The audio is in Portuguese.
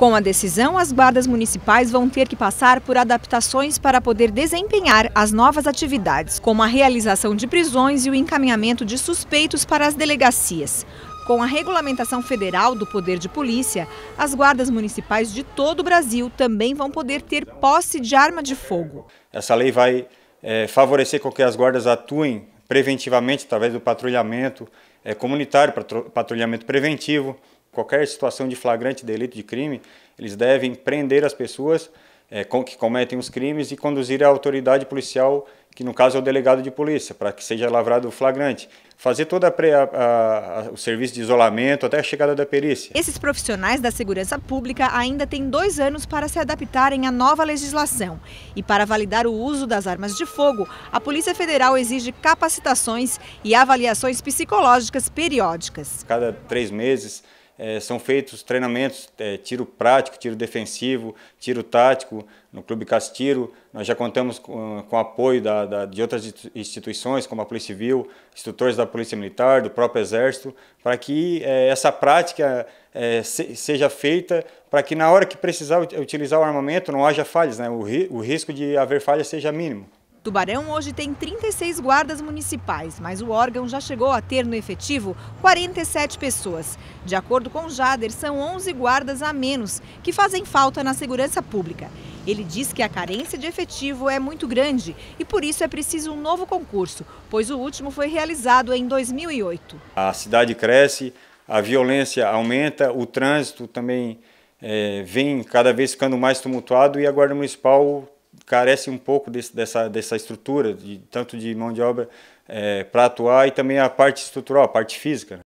Com a decisão, as guardas municipais vão ter que passar por adaptações para poder desempenhar as novas atividades, como a realização de prisões e o encaminhamento de suspeitos para as delegacias. Com a regulamentação federal do poder de polícia, as guardas municipais de todo o Brasil também vão poder ter posse de arma de fogo. Essa lei vai é, favorecer com que as guardas atuem preventivamente através do patrulhamento é, comunitário, patrulhamento preventivo, qualquer situação de flagrante delito de crime, eles devem prender as pessoas é, com, que cometem os crimes e conduzir à autoridade policial, que no caso é o delegado de polícia, para que seja lavrado o flagrante. Fazer todo a, a, a, o serviço de isolamento até a chegada da perícia. Esses profissionais da segurança pública ainda têm dois anos para se adaptarem à nova legislação. E para validar o uso das armas de fogo, a Polícia Federal exige capacitações e avaliações psicológicas periódicas. Cada três meses é, são feitos treinamentos, é, tiro prático, tiro defensivo, tiro tático, no Clube Castiro, nós já contamos com, com apoio da, da, de outras instituições, como a Polícia Civil, instrutores da Polícia Militar, do próprio Exército, para que é, essa prática é, se, seja feita, para que na hora que precisar utilizar o armamento não haja falhas, né? o, ri, o risco de haver falhas seja mínimo. Tubarão hoje tem 36 guardas municipais, mas o órgão já chegou a ter no efetivo 47 pessoas. De acordo com Jader, são 11 guardas a menos que fazem falta na segurança pública. Ele diz que a carência de efetivo é muito grande e por isso é preciso um novo concurso, pois o último foi realizado em 2008. A cidade cresce, a violência aumenta, o trânsito também é, vem cada vez ficando mais tumultuado e a Guarda Municipal carece um pouco desse, dessa, dessa estrutura, de, tanto de mão de obra é, eh, para atuar e também a parte estrutural, a parte física. Né?